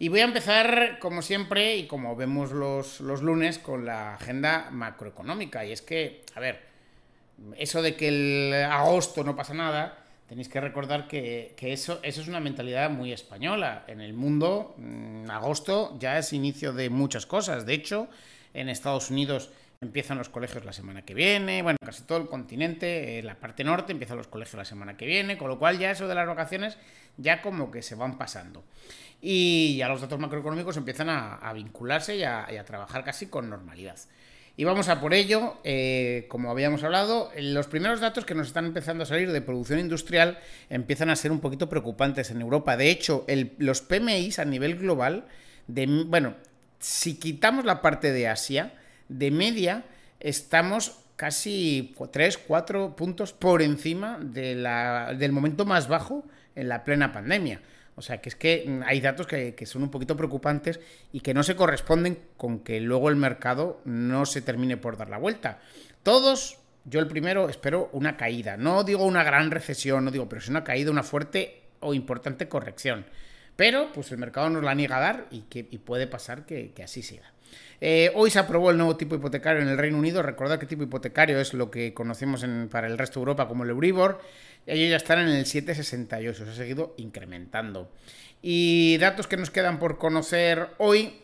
Y voy a empezar, como siempre, y como vemos los, lunes, con la agenda macroeconómica. Y es que, a ver, eso de que el agosto no pasa nada, tenéis que recordar que, eso, eso, es una mentalidad muy española. En el mundo, mm, agosto ya es inicio de muchas cosas. De hecho, en Estados Unidos empiezan los colegios la semana que viene, bueno, casi todo el continente, eh, la parte norte empiezan los colegios la semana que viene, con lo cual ya eso de las vacaciones ya como que se van pasando. Y ya los datos macroeconómicos empiezan a, vincularse y a, trabajar casi con normalidad. Y vamos a por ello, eh, como habíamos hablado, los primeros datos que nos están empezando a salir de producción industrial empiezan a ser un poquito preocupantes en Europa. De hecho, los PMIs a nivel global, de, bueno, si quitamos la parte de Asia, de media estamos casi 3, 4 puntos por encima de del momento más bajo en la plena pandemia. O sea, que es que mm, hay datos que, son un poquito preocupantes y que no se corresponden con que luego el mercado no se termine por dar la vuelta. Todos, yo el primero, espero una caída. No digo una gran recesión, no digo, pero si una caída, una fuerte o importante corrección. Pero, pues el mercado nos la niega a dar y, que, puede pasar que, que así siga. Eh, hoy se aprobó el nuevo tipo hipotecario en el Reino Unido. Recordad que tipo hipotecario es lo que conocemos para el resto de Europa como el Euribor. Ellos ya están en el 7,68, se ha seguido incrementando. Y datos que nos quedan por conocer hoy,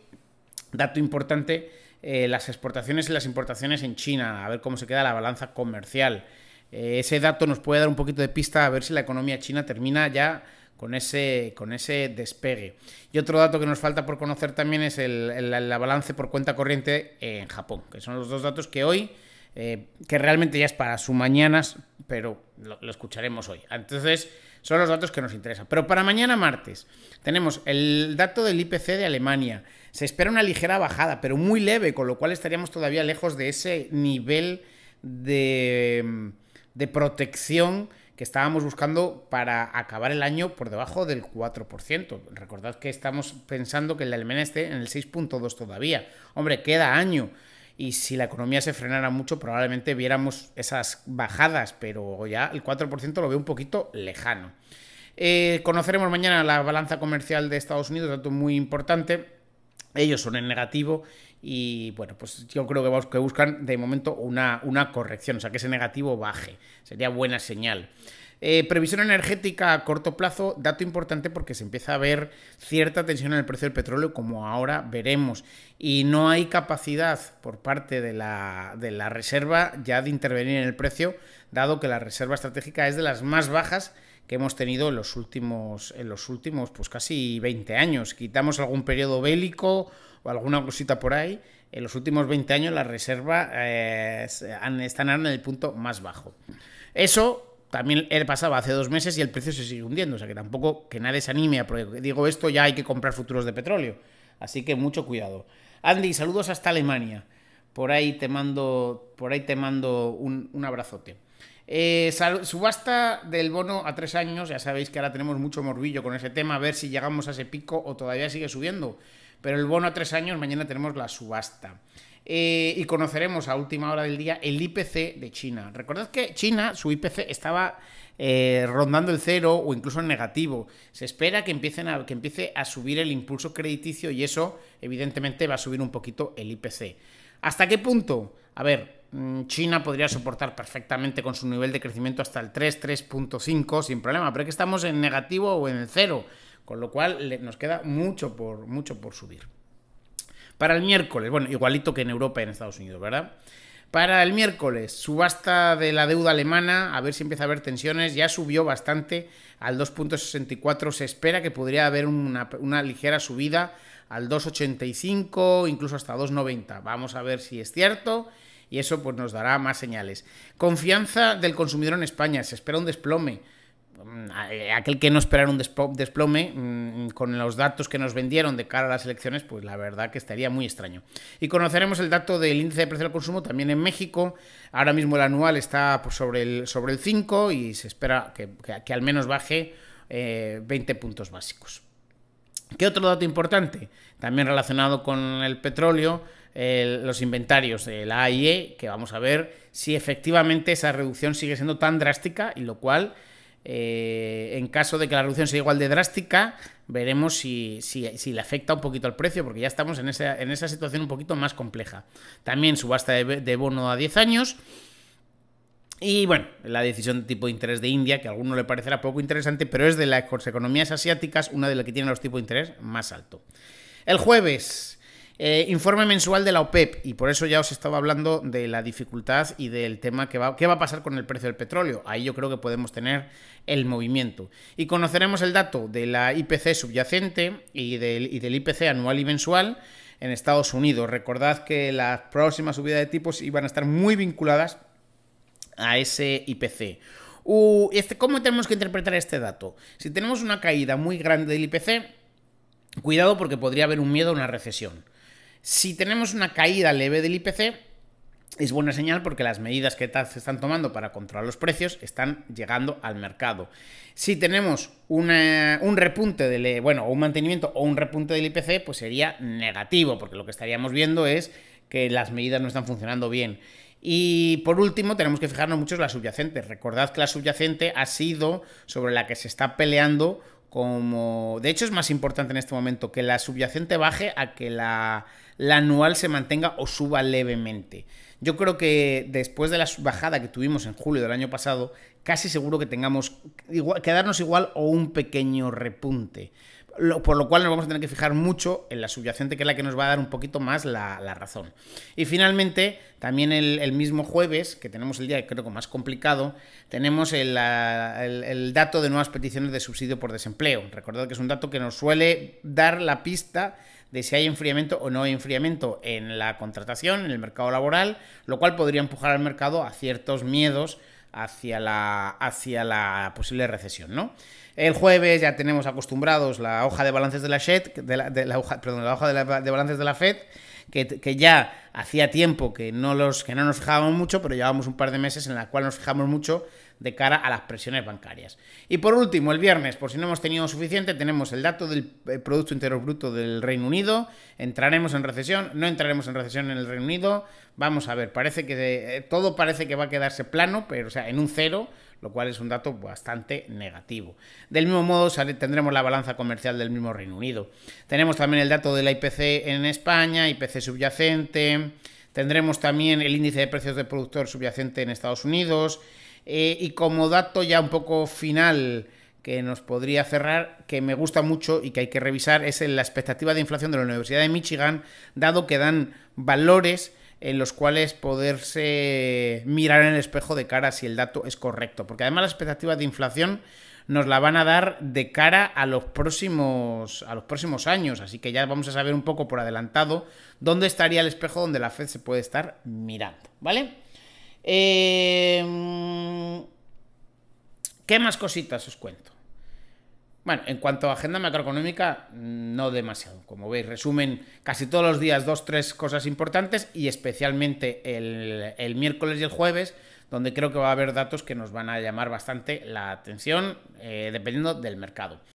dato importante, eh, las exportaciones y las importaciones en China, a ver cómo se queda la balanza comercial. Eh, ese dato nos puede dar un poquito de pista a ver si la economía china termina ya con ese, con ese despegue. Y otro dato que nos falta por conocer también es el, el, balance por cuenta corriente en Japón, que son los dos datos que hoy, eh, que realmente ya es para su mañana, pero lo, escucharemos hoy. Entonces, son los datos que nos interesan. Pero para mañana martes tenemos el dato del IPC de Alemania. Se espera una ligera bajada, pero muy leve, con lo cual estaríamos todavía lejos de ese nivel de, de protección que estábamos buscando para acabar el año por debajo del 4%. Recordad que estamos pensando que la Alemania esté en el 6.2 todavía. Hombre, queda año. Y si la economía se frenara mucho, probablemente viéramos esas bajadas, pero ya el 4% lo veo un poquito lejano. Eh, conoceremos mañana la balanza comercial de Estados Unidos, dato muy importante. Ellos son en negativo y bueno, pues yo creo que, que buscan de momento una, una corrección, o sea, que ese negativo baje. Sería buena señal. Eh, previsión energética a corto plazo, dato importante porque se empieza a ver cierta tensión en el precio del petróleo, como ahora veremos. Y no hay capacidad por parte de la, reserva ya de intervenir en el precio, dado que la reserva estratégica es de las más bajas que hemos tenido en los últimos, en los últimos pues casi 20 años. Quitamos algún periodo bélico o alguna cosita por ahí. En los últimos 20 años la reserva eh, están en el punto más bajo. Eso también él pasaba hace dos meses y el precio se sigue hundiendo. O sea que tampoco que nadie se anime a porque digo esto, ya hay que comprar futuros de petróleo. Así que mucho cuidado. Andy, saludos hasta Alemania. Por ahí te mando, por ahí te mando un, abrazote. Eh, subasta del bono a tres años, ya sabéis que ahora tenemos mucho morbillo con ese tema, a ver si llegamos a ese pico o todavía sigue subiendo. Pero el bono a tres años, mañana tenemos la subasta. Eh, y conoceremos a última hora del día el IPC de China. Recordad que China, su IPC estaba eh, rondando el cero o incluso en negativo. Se espera que, a, que empiece a subir el impulso crediticio y eso evidentemente va a subir un poquito el IPC. ¿Hasta qué punto? A ver, mm, China podría soportar perfectamente con su nivel de crecimiento hasta el 3, 3.5 sin problema, pero es que estamos en negativo o en el cero. Con lo cual nos queda mucho por, mucho por subir. Para el miércoles, bueno, igualito que en Europa y en Estados Unidos, ¿verdad? Para el miércoles, subasta de la deuda alemana, a ver si empieza a haber tensiones, ya subió bastante al 2.64, se espera que podría haber una, una ligera subida al 2.85, incluso hasta 2.90. Vamos a ver si es cierto y eso pues nos dará más señales. Confianza del consumidor en España, se espera un desplome Mm, aquel que no esperara un desplome, mm, con los datos que nos vendieron de cara a las elecciones, pues la verdad que estaría muy extraño. Y conoceremos el dato del índice de precio del consumo también en México. Ahora mismo el anual está pues, sobre el, sobre el 5 y se espera que, al menos baje 20 eh, puntos básicos. ¿Qué otro dato importante? También relacionado con el petróleo, los inventarios de la AIE, que vamos a ver si efectivamente esa reducción sigue siendo tan drástica y lo cual eh, en caso de que la reducción sea igual de drástica, veremos si, le afecta un poquito al precio, porque ya estamos en esa, situación un poquito más compleja. También subasta de, bono a 10 años. Y bueno, la decisión de tipo de interés de India, que a alguno le parecerá poco interesante, pero es de las economías asiáticas una de las que tiene los tipos de interés más alto. El jueves, eh, informe mensual de la OPEP, e y por eso ya os estaba hablando de la dificultad y del tema que va, qué va a pasar con el precio del petróleo. Ahí yo creo que podemos tener el movimiento. Y conoceremos el dato de la IPC subyacente y del, IPC anual y mensual en Estados Unidos. Recordad que las próximas subidas de tipos iban a estar muy vinculadas a ese IPC. Este, ¿Cómo tenemos que interpretar este dato? Si tenemos una caída muy grande del IPC, cuidado porque podría haber un miedo a una recesión. Si tenemos una caída leve del IPC, es buena señal porque las medidas que se están tomando para controlar los precios están llegando al mercado. Si tenemos un repunte del, bueno, un mantenimiento o un repunte del IPC, pues sería negativo, porque lo que estaríamos viendo es que las medidas no están funcionando bien. Y por último, tenemos que fijarnos mucho en la subyacente. Recordad que la subyacente ha sido sobre la que se está peleando como... De hecho es más importante en este momento que la subyacente baje a que la, anual se mantenga o suba levemente. Yo creo que después de la bajada que tuvimos en julio del año pasado, casi seguro que tengamos que quedarnos igual o un pequeño repunte por lo cual nos vamos a tener que fijar mucho en la subyacente, que es la que nos va a dar un poquito más la, razón. Y finalmente, también el, mismo jueves, que tenemos el día creo que más complicado, tenemos el, el, dato de nuevas peticiones de subsidio por desempleo. Recordad que es un dato que nos suele dar la pista de si hay enfriamiento o no hay enfriamiento en la contratación, en el mercado laboral, lo cual podría empujar al mercado a ciertos miedos hacia la, hacia la posible recesión, ¿no? El jueves ya tenemos acostumbrados la hoja de balances de la Fed, de la, de, de balances de la Fed, que, ya hacía tiempo que no, los, que no nos fijábamos mucho, pero llevábamos un par de meses en la cual nos fijamos mucho de cara a las presiones bancarias. Y por último, el viernes, por si no hemos tenido suficiente, tenemos el dato del eh, Producto Interior Bruto del Reino Unido. Entraremos en recesión, no entraremos en recesión en el Reino Unido. Vamos a ver, parece que eh, todo parece que va a quedarse plano, pero o sea, en un cero, lo cual es un dato bastante negativo. Del mismo modo, tendremos la balanza comercial del mismo Reino Unido. Tenemos también el dato de la IPC en España, IPC subyacente. Tendremos también el índice de precios de productor subyacente en Estados Unidos, eh, y como dato ya un poco final que nos podría cerrar, que me gusta mucho y que hay que revisar, es la expectativa de inflación de la Universidad de Michigan, dado que dan valores en los cuales poderse mirar en el espejo de cara si el dato es correcto. Porque además las expectativas de inflación nos la van a dar de cara a los próximos a los próximos años, así que ya vamos a saber un poco por adelantado dónde estaría el espejo donde la Fed se puede estar mirando, ¿vale? Em, ¿Qué más cositas os cuento? Bueno, en cuanto a agenda macroeconómica, no demasiado. Como veis, resumen casi todos los días dos, tres cosas importantes y especialmente el, miércoles y el jueves, donde creo que va a haber datos que nos van a llamar bastante la atención, eh, dependiendo del mercado.